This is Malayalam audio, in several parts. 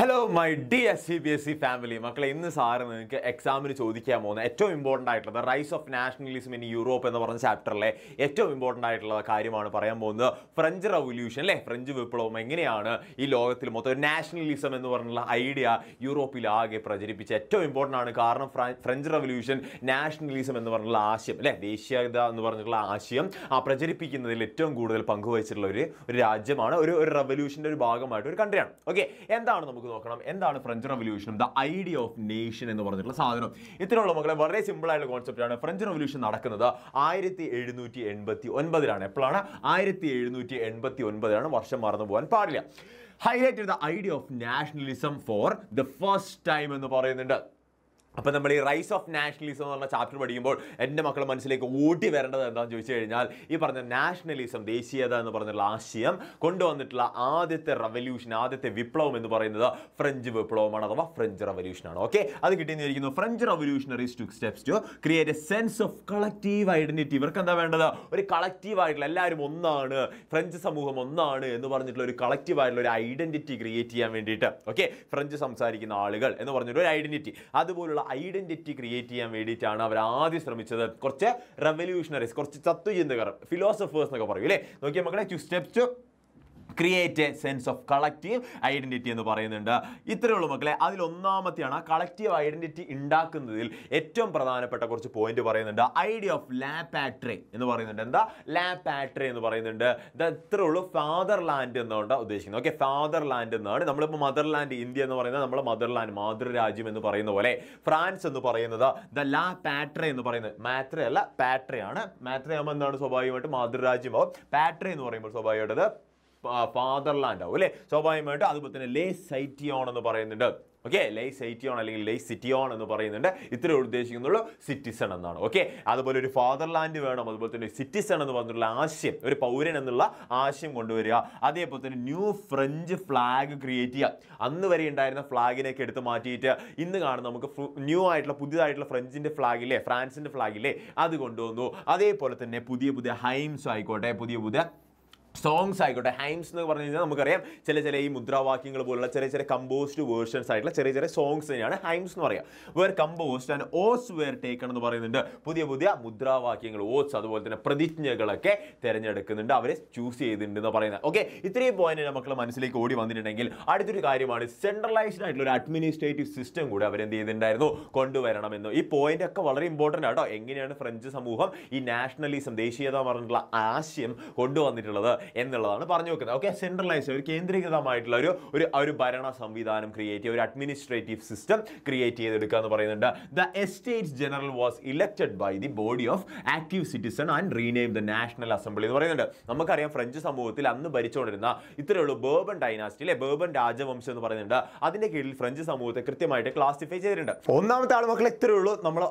hello my D S C B S C family മക്കളെ ഇന്ന് സാറ് നിങ്ങൾക്ക് എക്സാമിന് ചോദിക്കാൻ പോകുന്ന ഏറ്റവും ഇമ്പോർട്ടൻ്റ് ആയിട്ടുള്ളത് rise of nationalism in Europe എന്ന് പറഞ്ഞ ചാപ്റ്ററിലെ ഏറ്റവും ഇമ്പോർട്ടൻ്റ് ആയിട്ടുള്ള കാര്യമാണ് പറയാൻ പോകുന്നത് ഫ്രഞ്ച് റവല്യൂഷൻ അല്ലേ ഫ്രഞ്ച് വിപ്ലവം എങ്ങനെയാണ് ഈ ലോകത്തിൽ മൊത്തം നാഷണലിസം എന്ന് പറഞ്ഞുള്ള ഐഡിയ യൂറോപ്പിൽ ആകെ പ്രചരിപ്പിച്ച ഏറ്റവും ഇമ്പോർട്ടൻ്റ് ആണ് കാരണം ഫ്രഞ്ച് റവല്യൂഷൻ നാഷണലിസം എന്ന് പറഞ്ഞുള്ള ആശയം അല്ലേ ദേശീയത എന്ന് പറഞ്ഞിട്ടുള്ള ആശയം ആ പ്രചരിപ്പിക്കുന്നതിൽ ഏറ്റവും കൂടുതൽ പങ്കുവഹിച്ചിട്ടുള്ള ഒരു രാജ്യമാണ് ഒരു ഒരു റവല്യൂഷൻ്റെ ഒരു ഭാഗമായിട്ട് ഒരു കൺട്രിയാണ് ഓക്കെ എന്താണ് നമുക്ക് നോക്കണം എന്താണ് ഫ്രഞ്ച് റവല്യൂഷനും ദ ഐഡിയ ഓഫ് നേഷൻ എന്ന് പറഞ്ഞിട്ടുള്ള സാധനം ഇത്രയുള്ള മകളെ വളരെ സിമ്പിൾ ആയിട്ടുള്ള കോൺസെപ്റ്റാണ് ഫ്രഞ്ച് റവല്യൂഷൻ നടക്കുന്നത് ആയിരത്തി എഴുന്നൂറ്റി എൺപത്തി ഒൻപതിലാണ് എപ്പോഴാണ് ആയിരത്തി എഴുന്നൂറ്റി എൺപത്തി ഒൻപതിലാണ് വർഷം മറന്നു പോകാൻ പാടില്ല highlight the idea of nationalism for the first time എന്ന് പറയുന്നുണ്ട് അപ്പം നമ്മൾ ഈ റൈസ് ഓഫ് നാഷണലിസം എന്ന് പറഞ്ഞ ചാപ്റ്റർ പഠിക്കുമ്പോൾ എൻ്റെ മക്കളെ മനസ്സിലേക്ക് ഓടി വരേണ്ടത് എന്താണെന്ന് ചോദിച്ചു കഴിഞ്ഞാൽ ഈ പറഞ്ഞ നാഷണലിസം ദേശീയത എന്ന് പറഞ്ഞിട്ടുള്ള ആശയം കൊണ്ടുവന്നിട്ടുള്ള ആദ്യത്തെ റവല്യൂഷൻ ആദ്യത്തെ വിപ്ലവം എന്ന് പറയുന്നത് ഫ്രഞ്ച് വിപ്ലവമാണ് അഥവാ ഫ്രഞ്ച് റവല്യൂഷനാണ് ഓക്കെ അത് കിട്ടിയെന്ന് ഇരിക്കുന്നു French revolutionaries to steps to create a sense of collective identity ഇവർക്ക് എന്താ വേണ്ടത് ഒരു കളക്റ്റീവ് ആയിട്ടുള്ള എല്ലാവരും ഒന്നാണ് ഫ്രഞ്ച് സമൂഹം ഒന്നാണ് എന്ന് പറഞ്ഞിട്ടുള്ള ഒരു കളക്റ്റീവ് ആയിട്ടുള്ള ഒരു ഐഡൻറ്റിറ്റി ക്രിയേറ്റ് ചെയ്യാൻ വേണ്ടിയിട്ട് ഓക്കെ ഫ്രഞ്ച് സംസാരിക്കുന്ന ആളുകൾ എന്ന് പറഞ്ഞിട്ടുള്ള ഒരു ഐഡൻറ്റിറ്റി അതുപോലുള്ള ഒരു ഐഡന്റിറ്റി ക്രിയേറ്റ് ചെയ്യാൻ വേണ്ടിയിട്ടാണ് അവർ ആദ്യം ശ്രമിച്ചത് കുറച്ച് റെവല്യൂഷണറീസ് കുറച്ച് തത്വചിന്തകർ ഫിലോസഫേഴ്സ് എന്നൊക്കെ പറയും അല്ലേ നോക്കിയാൽ മക്കളെ to steps create a sense of collective identity എന്ന് പറയുന്നുണ്ട് ഇത്രയേ ഉള്ളൂ മക്കളെ അതിൽ ആ കളക്റ്റീവ് ഐഡൻറ്റിറ്റി ഉണ്ടാക്കുന്നതിൽ ഏറ്റവും പ്രധാനപ്പെട്ട കുറച്ച് പോയിന്റ് പറയുന്നുണ്ട് ഐഡിയ ഓഫ് ലാപാട്രേ എന്ന് പറയുന്നുണ്ട് എന്താ ലാപാട്രേ എന്ന് പറയുന്നുണ്ട് ഇത് ഇത്രേ ഉള്ളൂ ഫാദർ ലാൻഡ് എന്നുകൊണ്ട് ഉദ്ദേശിക്കുന്നത് ഓക്കെ ഫാദർ ലാൻഡ് എന്നാണ് നമ്മളിപ്പോൾ മദർ ലാൻഡ് ഇന്ത്യ എന്ന് പറയുന്നത് നമ്മുടെ മദർ ലാൻഡ് മാതൃരാജ്യം എന്ന് പറയുന്ന പോലെ ഫ്രാൻസ് എന്ന് പറയുന്നത് ദ ലാ പാട്രി എന്ന് പറയുന്നത് മാത്രയല്ല അല്ല മാത്രയാകുമ്പോൾ ആണ് എന്താണ് സ്വാഭാവികമായിട്ട് മാതൃരാജ്യമാവും പാട്രി എന്ന് പറയുമ്പോൾ സ്വാഭാവികമായിട്ട് ഫാദർലാൻഡ് ആവും അല്ലേ സ്വാഭാവികമായിട്ട് അതുപോലെ തന്നെ ലേ സൈറ്റിയോൺ എന്ന് പറയുന്നുണ്ട് ഓക്കെ ലൈ സൈറ്റിയോൺ അല്ലെങ്കിൽ ലൈ സിറ്റിയോൺ എന്ന് പറയുന്നുണ്ട് ഇത്ര ഉദ്ദേശിക്കുന്നുള്ളൂ സിറ്റിസൺ എന്നാണ് ഓക്കെ അതുപോലെ ഒരു ഫാദർലാൻഡ് വേണം അതുപോലെ തന്നെ സിറ്റിസൺ എന്ന് പറഞ്ഞിട്ടുള്ള ആശയം ഒരു പൗരൻ എന്നുള്ള ആശയം കൊണ്ടുവരിക അതേപോലെ തന്നെ ന്യൂ ഫ്രഞ്ച് ഫ്ലാഗ് ക്രിയേറ്റ് ചെയ്യുക അന്ന് വരെ ഉണ്ടായിരുന്ന ഫ്ലാഗിനെയൊക്കെ എടുത്ത് മാറ്റിയിട്ട് ഇന്ന് കാണുന്ന നമുക്ക് ന്യൂ ആയിട്ടുള്ള പുതിയതായിട്ടുള്ള ഫ്രഞ്ചിൻ്റെ ഫ്ലാഗില്ലേ ഫ്രാൻസിൻ്റെ ഫ്ലാഗില്ലേ അത് കൊണ്ടുവന്നു അതേപോലെ തന്നെ പുതിയ പുതിയ ഹൈംസ് ആയിക്കോട്ടെ പുതിയ പുതിയ സോങ്സ് ആയിക്കോട്ടെ ഹൈംസ് എന്ന് പറഞ്ഞു കഴിഞ്ഞാൽ നമുക്കറിയാം ചില ചില ഈ മുദ്രാവാക്യങ്ങൾ പോലുള്ള ചെറിയ ചെറിയ കമ്പോസ്ഡ് വേർഷൻസ് ആയിട്ടുള്ള ചെറിയ ചെറിയ സോങ്സ് തന്നെയാണ് ഹൈംസ് എന്ന് പറയാം were composed and oaths were taken എന്ന് പറയുന്നുണ്ട് പുതിയ പുതിയ മുദ്രാവാക്യങ്ങൾ ഓസ് അതുപോലെ തന്നെ പ്രതിജ്ഞകളൊക്കെ തിരഞ്ഞെടുക്കുന്നുണ്ട് അവരെ ചൂസ് ചെയ്തിട്ടുണ്ട് എന്ന് പറയുന്നത് ഓക്കെ ഇത്രയും പോയിന്റ് നമുക്ക് മനസ്സിലേക്ക് ഓടി വന്നിട്ടുണ്ടെങ്കിൽ അടുത്തൊരു കാര്യമാണ് സെൻട്രലൈസ്ഡ് ആയിട്ടുള്ള ഒരു അഡ്മിനിസ്ട്രേറ്റീവ് സിസ്റ്റം കൂടി അവരെന്ത് ചെയ്തിട്ടുണ്ടായിരുന്നു കൊണ്ടുവരണമെന്ന് ഈ പോയിന്റ് ഒക്കെ വളരെ ഇമ്പോർട്ടൻ്റ് ആട്ടോ എങ്ങനെയാണ് ഫ്രഞ്ച് സമൂഹം ഈ നാഷണലിസം ദേശീയത പറഞ്ഞിട്ടുള്ള ആശയം കൊണ്ടുവന്നിട്ടുള്ളത് എന്നുള്ളതാണ് പറഞ്ഞു വെക്കുന്നത് ഓക്കെ സെൻട്രലൈസ് ഒരു കേന്ദ്രീകൃതമായിട്ടുള്ള ഒരു ഒരു ഒരു ഭരണ സംവിധാനം ക്രിയേറ്റ് ചെയ്യുക ഒരു അഡ്മിനിസ്ട്രേറ്റീവ് സിസ്റ്റം ക്രിയേറ്റ് ചെയ്തെടുക്കുക എന്ന് പറയുന്നുണ്ട് the Estate General was elected by the body of active citizen and rename the National Assembly എന്ന് പറയുന്നുണ്ട് നമുക്കറിയാം ഫ്രഞ്ച് സമൂഹത്തിൽ അന്ന് ഭരിച്ചുകൊണ്ടിരുന്ന ഇത്രയുള്ള ബേബൻ ഡൈനാസ്റ്റി അല്ലെ ബേബൻ രാജവംശം എന്ന് പറയുന്നുണ്ട് അതിന്റെ കീഴിൽ ഫ്രഞ്ച് സമൂഹത്തെ കൃത്യമായിട്ട് ക്ലാസിഫൈ ചെയ്തിട്ടുണ്ട് ഒന്നാമത്തെ ആൾ മക്കൾ ഇത്രയുള്ളൂ നമ്മൾ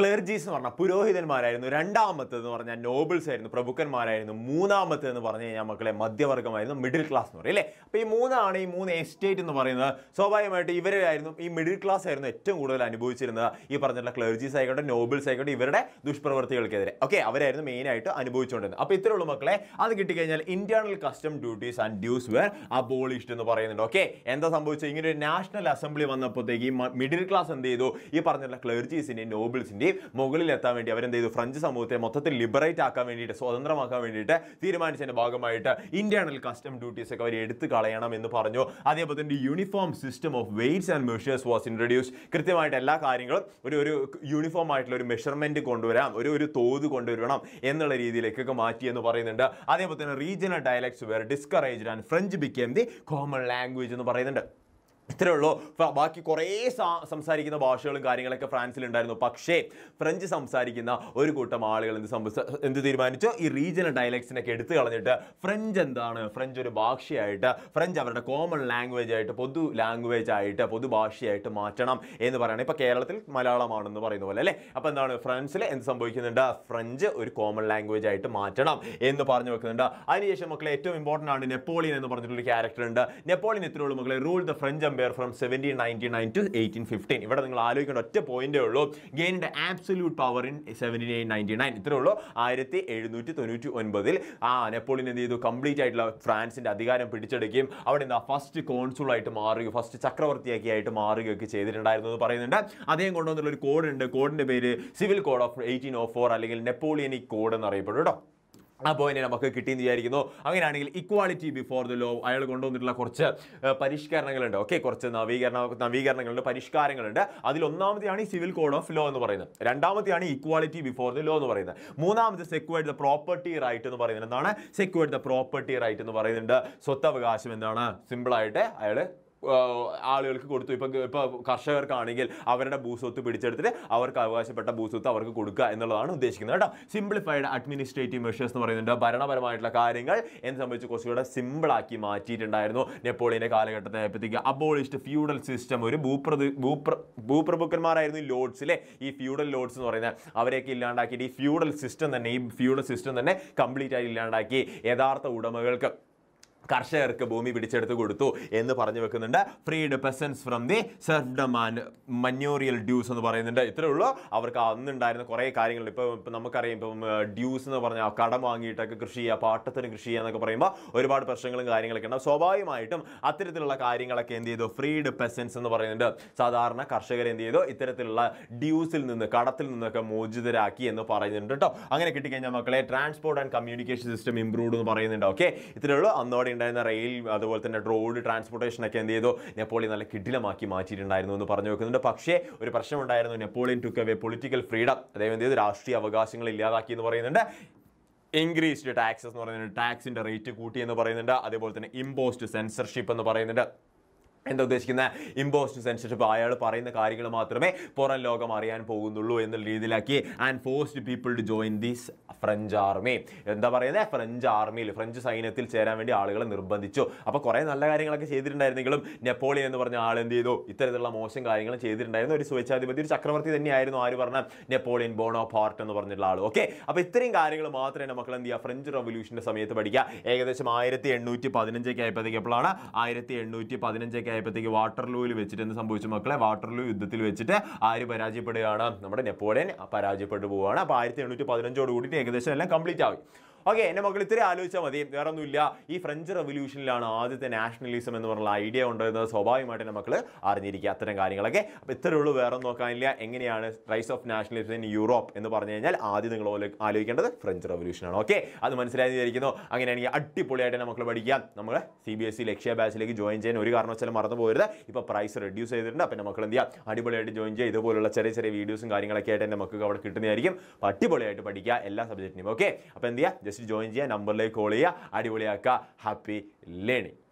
ക്ലർജീസ് എന്ന് പറഞ്ഞാൽ പുരോഹിതന്മാരായിരുന്നു രണ്ടാമത്തേത് എന്ന് പറഞ്ഞാൽ നോബിൾസ് ആയിരുന്നു പ്രഭുക്കന്മാരായിരുന്നു മൂന്നാമത്തെ എന്ന് പറഞ്ഞു കഴിഞ്ഞാൽ മക്കളെ മധ്യവർഗമായിരുന്നു മിഡിൽ ക്ലാസ് എന്ന് പറയും അല്ലേ അപ്പോൾ ഈ മൂന്നാണ് ഈ മൂന്ന് എസ്റ്റേറ്റ് എന്ന് പറയുന്നത് സ്വാഭാവികമായിട്ട് ഇവരായിരുന്നു ഈ മിഡിൽ ക്ലാസ് ആയിരുന്നു ഏറ്റവും കൂടുതൽ അനുഭവിച്ചിരുന്നത് ഈ പറഞ്ഞിട്ടുള്ള ക്ലർജീസ് ആയിക്കോട്ടെ നോബിൾസ് ആയിക്കോട്ടെ ഇവരുടെ ദുഷ്പ്രവർത്തികൾക്കെതിരെ ഓക്കെ അവരായിരുന്നു മെയിനായിട്ട് അനുഭവിച്ചുകൊണ്ടിരുന്നത് അപ്പോൾ ഇത്രയുള്ള മക്കളെ അത് കിട്ടിക്കഴിഞ്ഞാൽ internal custom duties and dues were abolished എന്ന് പറയുന്നുണ്ട് ഓക്കെ എന്താ സംഭവിച്ചത് ഇങ്ങനെ ഒരു നാഷണൽ അസംബ്ലി വന്നപ്പോഴത്തേക്ക് ഈ മിഡിൽ ക്ലാസ് എന്ത് ചെയ്തു ഈ പറഞ്ഞിട്ടുള്ള ക്ലെർജീസിൻ്റെയും നോബിൾസിൻ്റെയും മുകളിൽ എത്താൻ വേണ്ടി അവരെന്ത് ചെയ്തു ഫ്രഞ്ച് സമൂഹത്തെ മൊത്തത്തിൽ ലിബറേറ്റ് ആക്കാൻ വേണ്ടിയിട്ട് സ്വതന്ത്രമാക്കാൻ വേണ്ടിയിട്ട് തീരുമാനിച്ചതിൻ്റെ ഭാഗമായിട്ട് ഇന്റേണൽ കസ്റ്റം ഡ്യൂട്ടീസ് ഒക്കെ അവർ എടുത്തു കളയണം എന്ന് പറഞ്ഞു അതേപോലെ തന്നെ uniform system of weights and measures was introduce കൃത്യമായിട്ട് എല്ലാ കാര്യങ്ങളും ഒരു ഒരു യൂണിഫോം ആയിട്ടുള്ള ഒരു മെഷർമെന്റ് കൊണ്ടുവരാം ഒരു ഒരു തോത് കൊണ്ടുവരണം എന്നുള്ള രീതിയിലേക്കൊക്കെ മാറ്റി എന്ന് പറയുന്നുണ്ട് അതേപോലെ തന്നെ regional dialects were discouraged and French became the common language എന്ന് പറയുന്നുണ്ട് ഇത്രയേ ഉള്ളൂ ബാക്കി കുറേ സംസാരിക്കുന്ന ഭാഷകളും കാര്യങ്ങളൊക്കെ ഫ്രാൻസിലുണ്ടായിരുന്നു പക്ഷേ ഫ്രഞ്ച് സംസാരിക്കുന്ന ഒരു കൂട്ടം ആളുകൾ എന്ത് എന്ത് തീരുമാനിച്ചു ഈ റീജിയണൽ ഡയലക്ട്സിനൊക്കെ എടുത്തു കളഞ്ഞിട്ട് ഫ്രഞ്ച് എന്താണ് ഫ്രഞ്ച് ഒരു ഭാഷയായിട്ട് ഫ്രഞ്ച് അവരുടെ കോമൺ ലാംഗ്വേജ് ആയിട്ട് പൊതു ലാംഗ്വേജ് ആയിട്ട് പൊതുഭാഷയായിട്ട് മാറ്റണം എന്ന് പറയുന്നത് ഇപ്പോൾ കേരളത്തിൽ മലയാളമാണെന്ന് പറയുന്ന പോലെ അല്ലേ അപ്പോൾ എന്താണ് ഫ്രാൻസിൽ എന്ത് സംഭവിക്കുന്നുണ്ട് ഫ്രഞ്ച് ഒരു കോമൺ ലാംഗ്വേജ് ആയിട്ട് മാറ്റണം എന്ന് പറഞ്ഞു വെക്കുന്നുണ്ട് അതിനുശേഷം മക്കളെ ഏറ്റവും ഇമ്പോർട്ടൻ്റ് ആണ് നെപ്പോളിയൻ എന്ന് പറഞ്ഞിട്ടുള്ളൊരു ക്യാരക്ടർ ഉണ്ട് നെപ്പോളിയൻ എത്രയുള്ളൂ മക്കളെ rule the French empire from seventeen ninety nine to eighteen fifteen ഇവിടെ നിങ്ങൾ ആലോചിക്കേണ്ട ഒറ്റ പോയിന്റേ ഉള്ളൂ gained the power in seventeen eight ninety nine ഇത്രേ ഉള്ളൂ ആയിരത്തി എഴുന്നൂറ്റി തൊണ്ണൂറ്റി ഒൻപതിൽ ആ നെപ്പോളിയൻ എന്ത് ചെയ്തു കംപ്ലീറ്റ് ആയിട്ടുള്ള ഫ്രാൻസിൻ്റെ അധികാരം പിടിച്ചെടുക്കുകയും അവിടെ എന്താ ഫസ്റ്റ് കോൺസുളായിട്ട് മാറുകയും ഫസ്റ്റ് ആയിട്ട് മാറുകയൊക്കെ ചെയ്തിട്ടുണ്ടായിരുന്നു എന്ന് പറയുന്നുണ്ട് അദ്ദേഹം കൊണ്ടുവന്നുള്ള ഒരു കോഡ് ഉണ്ട് കോഡിൻ്റെ പേര് civil code of eighteen of four അല്ലെങ്കിൽ നെപ്പോളിയനിക് കോഡ് എന്നറിയപ്പെടും കേട്ടോ ആ പോയിന്റ് നമുക്ക് കിട്ടിയെന്ന് വിചാരിക്കുന്നു അങ്ങനെയാണെങ്കിൽ ഇക്വാളിറ്റി ബിഫോർ ദ ലോ അയാൾ കൊണ്ടുവന്നിട്ടുള്ള കുറച്ച് പരിഷ്കരണങ്ങളുണ്ട് ഓക്കെ കുറച്ച് നവീകരണ നവീകരണങ്ങളുണ്ട് പരിഷ്കാരങ്ങളുണ്ട് അതിലൊന്നാമത്തെയാണ് ഈ സിവിൽ കോഡ് ഓഫ് ലോ എന്ന് പറയുന്നത് രണ്ടാമത്തെയാണ് ഇക്വാളിറ്റി ബിഫോർ ദ ലോ എന്ന് പറയുന്നത് മൂന്നാമത്തെ സെക്യൂർഡ് ദ പ്രോപ്പർട്ടി റൈറ്റ് എന്ന് പറയുന്നത് എന്താണ് സെക്യൂർഡ് ദ പ്രോപ്പർട്ടി റൈറ്റ് എന്ന് പറയുന്നുണ്ട് സ്വത്തവകാശം എന്താണ് സിമ്പിളായിട്ട് അയാൾ ആളുകൾക്ക് കൊടുത്തു ഇപ്പം ഇപ്പോൾ കർഷകർക്കാണെങ്കിൽ അവരുടെ ഭൂസ്വത്ത് പിടിച്ചെടുത്തിട്ട് അവർക്ക് അവകാശപ്പെട്ട ഭൂസ്വത്ത് അവർക്ക് കൊടുക്കുക എന്നുള്ളതാണ് ഉദ്ദേശിക്കുന്നത് കേട്ടോ സിംപ്ലിഫൈഡ് അഡ്മിനിസ്ട്രേറ്റീവ് മെഷേഴ്സ് എന്ന് പറയുന്നുണ്ട് ഭരണപരമായിട്ടുള്ള കാര്യങ്ങൾ എന്ന് സംബന്ധിച്ച് കുറച്ചുകൂടെ സിമ്പിളാക്കി മാറ്റിയിട്ടുണ്ടായിരുന്നു നെപ്പോളിയൻ്റെ കാലഘട്ടത്തിൽ എപ്പോഴത്തേക്ക് അബോളിഷ്ഡ് ഫ്യൂഡൽ സിസ്റ്റം ഒരു ഭൂപ്രതി ഭൂപ്ര ഭൂപ്രഭുക്കന്മാരായിരുന്നു ഈ ലോഡ്സിലെ ഈ ഫ്യൂഡൽ ലോഡ്സ് എന്ന് പറയുന്നത് അവരെയൊക്കെ ഇല്ലാണ്ടാക്കിയിട്ട് ഈ ഫ്യൂഡൽ സിസ്റ്റം തന്നെ ഈ ഫ്യൂഡൽ സിസ്റ്റം തന്നെ കംപ്ലീറ്റ് ആയി ഇല്ലാണ്ടാക്കി യഥാർത്ഥ ഉടമകൾക്ക് കർഷകർക്ക് ഭൂമി പിടിച്ചെടുത്ത് കൊടുത്തു എന്ന് പറഞ്ഞു വെക്കുന്നുണ്ട് freed peasants from the serfdom man manorial dues എന്ന് പറയുന്നുണ്ട് ഇത്രയേ ഉള്ളൂ അവർക്ക് അന്നുണ്ടായിരുന്ന കുറേ കാര്യങ്ങൾ ഇപ്പോൾ ഇപ്പം നമുക്കറിയാം ഇപ്പം ഡ്യൂസ് എന്ന് പറഞ്ഞാൽ കടം വാങ്ങിയിട്ടൊക്കെ കൃഷി ചെയ്യുക പാട്ടത്തിന് കൃഷി ചെയ്യുക എന്നൊക്കെ പറയുമ്പോൾ ഒരുപാട് പ്രശ്നങ്ങളും കാര്യങ്ങളൊക്കെ ഉണ്ടാവും സ്വാഭാവികമായിട്ടും അത്തരത്തിലുള്ള കാര്യങ്ങളൊക്കെ എന്ത് ചെയ്തു ഫ്രീഡ് പെസൻസ് എന്ന് പറയുന്നുണ്ട് സാധാരണ കർഷകർ എന്ത് ചെയ്തു ഇത്തരത്തിലുള്ള ഡ്യൂസിൽ നിന്ന് കടത്തിൽ നിന്നൊക്കെ മോചിതരാക്കി എന്ന് പറയുന്നുണ്ട് കേട്ടോ അങ്ങനെ കിട്ടിക്കഴിഞ്ഞാൽ മക്കളെ transport and communication system improve എന്ന് പറയുന്നുണ്ട് ഓക്കെ ഇത്രയുള്ളൂ ഉള്ളൂ അന്നോടെ ഉണ്ടായിരുന്ന റെയിൽ അതുപോലെ തന്നെ റോഡ് ഒക്കെ എന്ത് ചെയ്തു നെപ്പോളിയൻ നല്ല കിഡിലമാക്കി മാറ്റിയിട്ടുണ്ടായിരുന്നു എന്ന് പറഞ്ഞു വെക്കുന്നുണ്ട് പക്ഷേ ഒരു പ്രശ്നം ഉണ്ടായിരുന്നു Napoleon took away political freedom അതായത് എന്ത് ചെയ്തു രാഷ്ട്രീയ അവകാശങ്ങൾ ഇല്ലാതാക്കി എന്ന് പറയുന്നുണ്ട് ഇൻക്രീസ്ഡ് ടാക്സസ് എന്ന് പറയുന്നുണ്ട് ടാക്സിൻ്റെ റേറ്റ് കൂട്ടി എന്ന് പറയുന്നുണ്ട് അതേപോലെ തന്നെ ഇമ്പോസ്റ്റ് സെൻസർഷിപ്പ് എന്ന് പറയുന്നുണ്ട് എന്താ ഉദ്ദേശിക്കുന്ന ഇമ്പോസ്റ്റ് സെൻസർഷിപ്പ് അയാൾ പറയുന്ന കാര്യങ്ങൾ മാത്രമേ പുറം ലോകം അറിയാൻ പോകുന്നുള്ളൂ എന്നുള്ള രീതിയിലാക്കി and forced people to join these French army എന്താ പറയുന്നത് ഫ്രഞ്ച് ആർമിയിൽ ഫ്രഞ്ച് സൈന്യത്തിൽ ചേരാൻ വേണ്ടി ആളുകളെ നിർബന്ധിച്ചു അപ്പോൾ കുറേ നല്ല കാര്യങ്ങളൊക്കെ ചെയ്തിട്ടുണ്ടായിരുന്നെങ്കിലും നെപ്പോളിയൻ എന്ന് പറഞ്ഞ ആൾ എന്ത് ചെയ്തു ഇത്തരത്തിലുള്ള മോശം കാര്യങ്ങൾ ചെയ്തിട്ടുണ്ടായിരുന്നു ഒരു സ്വേച്ഛാധിപതി ഒരു ചക്രവർത്തി തന്നെയായിരുന്നു ആര് പറഞ്ഞ നെപ്പോളിയൻ ബോണോ പാർട്ട് എന്ന് പറഞ്ഞിട്ടുള്ള ആൾ ഓക്കെ അപ്പോൾ ഇത്രയും കാര്യങ്ങൾ മാത്രമേ നമുക്ക് എന്ത് ചെയ്യുക ഫ്രഞ്ച് റവല്യൂഷൻ്റെ സമയത്ത് പഠിക്കുക ഏകദേശം ആയിരത്തി എണ്ണൂറ്റി പതിനഞ്ചൊക്കെ ആയപ്പോഴത്തേക്ക് എപ്പോഴാണ് ആയിരത്തി എണ്ണൂറ്റി പതിനഞ്ചൊക്കെ ഒക്കെ ആയപ്പോഴത്തേക്ക് വാട്ടർലൂവിൽ വെച്ചിട്ട് എന്ത് സംഭവിച്ചു മക്കളെ വാട്ടർലൂ യുദ്ധത്തിൽ വെച്ചിട്ട് ആര് പരാജയപ്പെടുകയാണ് നമ്മുടെ നെപ്പോളിയൻ പരാജയപ്പെട്ടു പോവുകയാണ് അപ്പോൾ ആയിരത്തി എണ്ണൂറ്റി പതിനഞ്ചോട് കൂടിയിട്ട് ഏകദേശം എല്ലാം കംപ്ലീറ്റ് ആവും ഓക്കെ എൻ്റെ മക്കൾ ഇത്രയും ആലോചിച്ചാൽ മതി വേറെ ഒന്നുമില്ല ഈ ഫ്രഞ്ച് റവല്യൂഷനിലാണ് ആദ്യത്തെ നാഷണലിസം എന്ന് പറഞ്ഞ ഐഡിയ ഉണ്ടായിരുന്നത് സ്വാഭാവികമായിട്ട് എൻ്റെ മക്കൾ അറിഞ്ഞിരിക്കുക അത്തരം കാര്യങ്ങളൊക്കെ അപ്പോൾ ഇത്രയേ ഉള്ളൂ വേറെ ഒന്നും നോക്കാനില്ല എങ്ങനെയാണ് rise of nationalism in Europe എന്ന് പറഞ്ഞു കഴിഞ്ഞാൽ ആദ്യം നിങ്ങൾ ആലോചിക്കേണ്ടത് ഫ്രഞ്ച് റെവല്യൂഷനാണ് ഓക്കെ അത് മനസ്സിലായി വിചാരിക്കുന്നു അങ്ങനെയാണെങ്കിൽ അടിപൊളിയായിട്ട് നമ്മൾ പഠിക്കാം നമ്മൾ C B S E Lakshya ബാച്ചിലേക്ക് ജോയിൻ ചെയ്യാൻ ഒരു കാരണവശാലും മറന്നു പോകരുത് ഇപ്പോൾ പ്രൈസ് റെഡ്യൂസ് ചെയ്തിട്ടുണ്ട് അപ്പം എൻ്റെ മക്കൾ എന്ത് ചെയ്യുക അടിപൊളിയായിട്ട് ജോയിൻ ചെയ്യുക ഇതുപോലുള്ള ചെറിയ ചെറിയ വീഡിയോസും കാര്യങ്ങളൊക്കെ ആയിട്ട് എൻ്റെ മക്കൾക്ക് അവിടെ കിട്ടുന്നതായിരിക്കും അടിപൊളിയായിട്ട് പഠിക്കുക എല്ലാ സബ്ജക്റ്റിനും ഓക്കെ അപ്പോൾ എന്ത് ചെയ്യുക ജസ്റ്റ് ജോയിൻ ചെയ്യുക നമ്പറിലേക്ക് കോൾ ചെയ്യുക അടിപൊളിയാക്കുക ഹാപ്പി ലേണിംഗ്